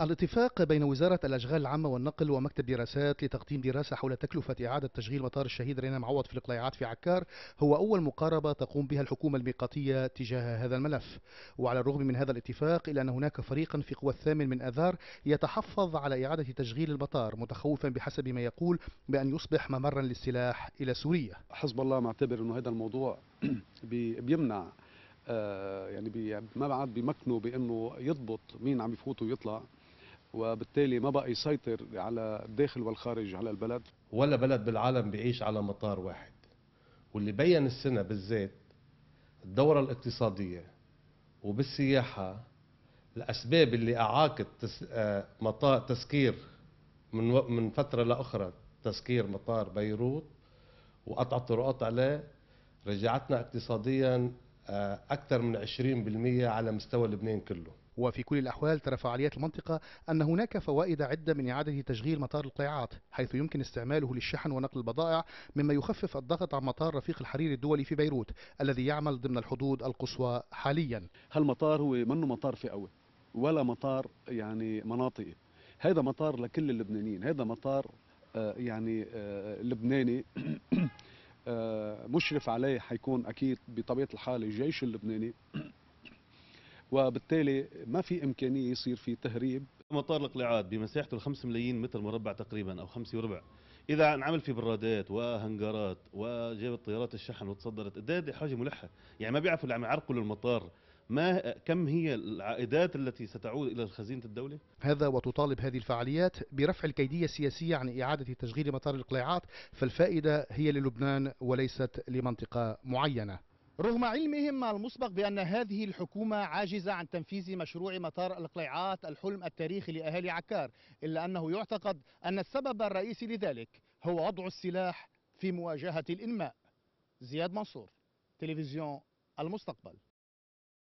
الاتفاق بين وزارة الأشغال العامة والنقل ومكتب دراسات لتقديم دراسة حول تكلفة إعادة تشغيل مطار الشهيد رينا معوض في القلاعات في عكار هو أول مقاربة تقوم بها الحكومة الميقاتية تجاه هذا الملف وعلى الرغم من هذا الاتفاق إلا أن هناك فريقا في قوى الثامن من أذار يتحفظ على إعادة تشغيل المطار متخوفا بحسب ما يقول بأن يصبح ممرا للسلاح إلى سوريا حزب الله معتبر أنه هذا الموضوع بيمنع آه، يعني ما بعد بمكنه بانه يضبط مين عم يفوت ويطلع وبالتالي ما بقى يسيطر على الداخل والخارج على البلد ولا بلد بالعالم بيعيش على مطار واحد واللي بين السنة بالذات الدورة الاقتصادية وبالسياحة الأسباب اللي أعاقت تس... آه، مطار تسكير من من فترة لأخرى تسكير مطار بيروت وقطع الطرقات عليه رجعتنا اقتصاديا آه، أكثر من 20% على مستوى لبنان كله وفي كل الأحوال ترى فعاليات المنطقة أن هناك فوائد عدة من إعادة تشغيل مطار القيعات حيث يمكن استعماله للشحن ونقل البضائع مما يخفف الضغط عن مطار رفيق الحريري الدولي في بيروت الذي يعمل ضمن الحدود القصوى حاليا هالمطار هو منه مطار فئوي ولا مطار يعني مناطقي هذا مطار لكل اللبنانيين هذا مطار آه، يعني آه، لبناني آه، مشرف عليه حيكون اكيد بطبيعه الحال الجيش اللبناني وبالتالي ما في إمكانية يصير في تهريب مطار القلعات بمساحته 5 ملايين متر مربع تقريبا أو 5 وربع إذا انعمل في برادات وهنجارات وجابت طيارات الشحن وتصدرت قد حاجة ملحة يعني ما بيعرفوا اللي عم يعرقلوا المطار ما كم هي العائدات التي ستعود الى خزينه الدوله؟ هذا وتطالب هذه الفعاليات برفع الكيديه السياسيه عن اعاده تشغيل مطار القليعات فالفائده هي للبنان وليست لمنطقه معينه. رغم علمهم المسبق بأن هذه الحكومة عاجزة عن تنفيذ مشروع مطار القليعات الحلم التاريخي لأهالي عكار إلا أنه يعتقد أن السبب الرئيسي لذلك هو وضع السلاح في مواجهة الإنماء زياد منصور تلفزيون المستقبل